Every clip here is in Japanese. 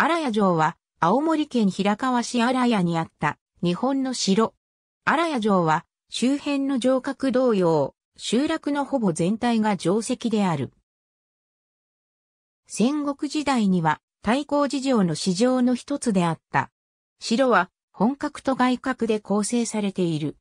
荒谷城は、青森県平川市荒谷にあった、日本の城。荒谷城は、周辺の城郭同様、集落のほぼ全体が城跡である。戦国時代には、太閤寺城の市場の一つであった。城は、本格と外郭で構成されている。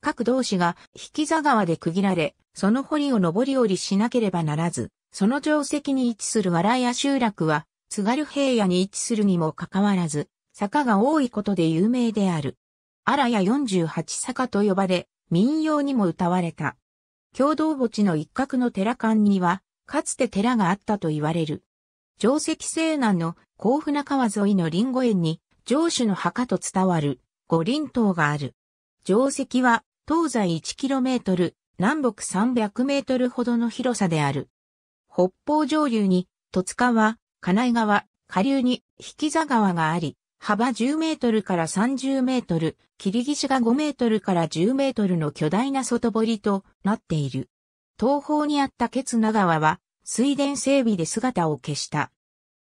各同士が引座川で区切られ、その堀を上り下りしなければならず、その定石に位置する荒谷集落は、津軽平野に位置するにもかかわらず、坂が多いことで有名である。荒谷48坂と呼ばれ、民謡にも歌われた。共同墓地の一角の寺館には、かつて寺があったと言われる。城石西南の甲府中川沿いの林檎園に、上主の墓と伝わる五輪塔がある。城石は東西 1km、南北 300m ほどの広さである。北方上流に戸塚は金井川、下流に引座川があり、幅10メートルから30メートル、切り岸が5メートルから10メートルの巨大な外堀となっている。東方にあったケツナ川は、水田整備で姿を消した。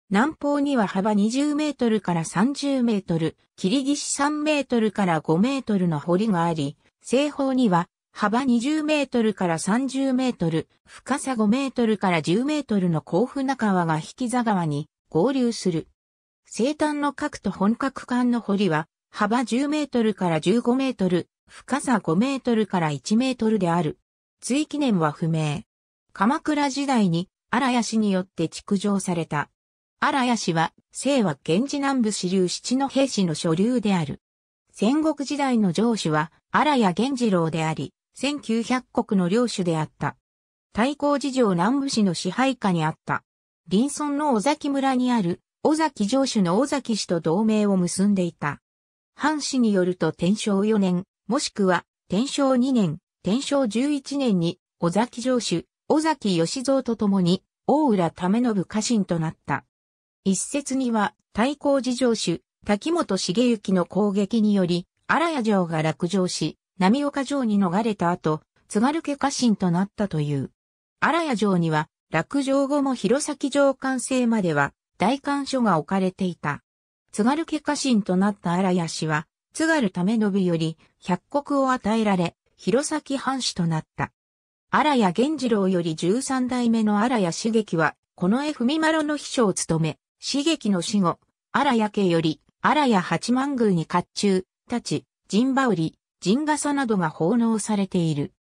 南方には幅20メートルから30メートル、切り岸3メートルから5メートルの堀があり、西方には幅20メートルから30メートル、深さ5メートルから10メートルの甲府中川が引き座川に合流する。西端の角と本格間の堀は、幅10メートルから15メートル、深さ5メートルから1メートルである。追記念は不明。鎌倉時代に荒谷氏によって築城された。荒谷氏は、清は源氏南部支流七の兵士の所流である。戦国時代の城主は荒谷源次郎であり、1900国の領主であった。対抗事情南部市の支配下にあった。林村の尾崎村にある、尾崎城主の尾崎氏と同盟を結んでいた。藩士によると天正4年、もしくは天正2年、天正11年に、尾崎城主、尾崎義蔵と共に、大浦為信家臣となった。一説には、対抗事情主、滝本茂之の攻撃により、荒谷城が落城し、波岡城に逃れた後、津軽家家臣となったという。荒谷城には、落城後も弘前城完成までは、大官所が置かれていた。津軽家家臣となった荒谷氏は、津軽ためのびより、百国を与えられ、弘前藩士となった。荒谷源次郎より十三代目の荒谷茂樹は、この絵文丸の秘書を務め、茂樹の死後、荒谷家より、荒谷八幡宮に甲冑、立ち、陣羽織、陣傘などが奉納されている。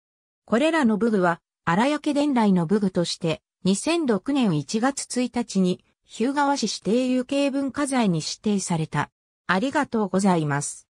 これらの武具は、荒焼け伝来の武具として、2006年1月1日に、日向和市指定有形文化財に指定された。ありがとうございます。